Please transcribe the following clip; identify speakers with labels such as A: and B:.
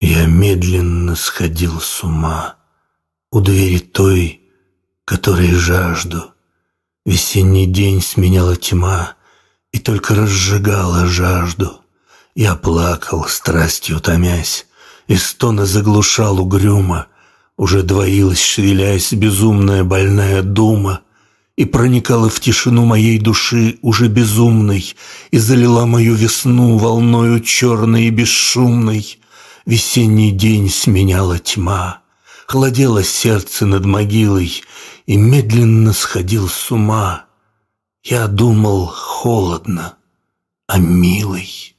A: Я медленно сходил с ума
B: у двери той, которой жажду. Весенний день сменяла тьма и только разжигала жажду. Я плакал, страстью томясь, и стона заглушал угрюмо. Уже двоилась, шевелясь, безумная больная дума и проникала в тишину моей души уже безумной и залила мою весну волною черной и бесшумной. Весенний день сменяла тьма, Хладело сердце над могилой И медленно сходил с ума. Я думал холодно, а милый.